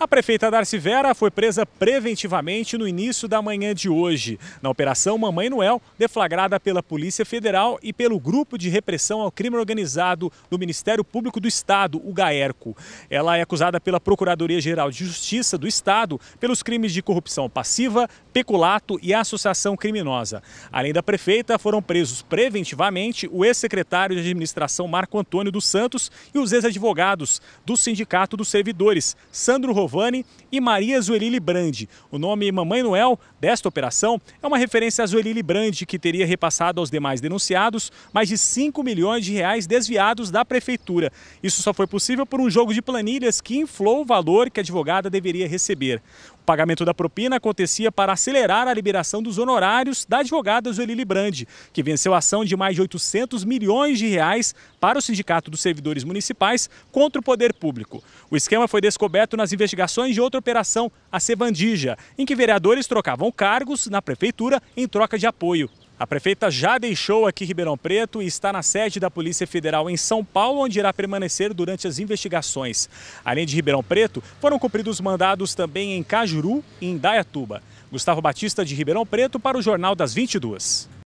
A prefeita Darcy Vera foi presa preventivamente no início da manhã de hoje, na Operação Mamãe Noel, deflagrada pela Polícia Federal e pelo Grupo de Repressão ao Crime Organizado do Ministério Público do Estado, o GAERCO. Ela é acusada pela Procuradoria-Geral de Justiça do Estado pelos crimes de corrupção passiva, peculato e associação criminosa. Além da prefeita, foram presos preventivamente o ex-secretário de administração Marco Antônio dos Santos e os ex-advogados do Sindicato dos Servidores, Sandro Rovão Mantovani e Maria Zuelili Brandi. O nome Mamãe Noel desta operação é uma referência a Zuelili Brandi, que teria repassado aos demais denunciados mais de 5 milhões de reais desviados da prefeitura. Isso só foi possível por um jogo de planilhas que inflou o valor que a advogada deveria receber. O pagamento da propina acontecia para acelerar a liberação dos honorários da advogada Zuelili Brandi, que venceu a ação de mais de 800 milhões de reais para o Sindicato dos Servidores Municipais contra o Poder Público. O esquema foi descoberto nas investigações investigações de outra operação, a Sevandija, em que vereadores trocavam cargos na prefeitura em troca de apoio. A prefeita já deixou aqui Ribeirão Preto e está na sede da Polícia Federal em São Paulo, onde irá permanecer durante as investigações. Além de Ribeirão Preto, foram cumpridos mandados também em Cajuru e em Dayatuba. Gustavo Batista de Ribeirão Preto para o Jornal das 22.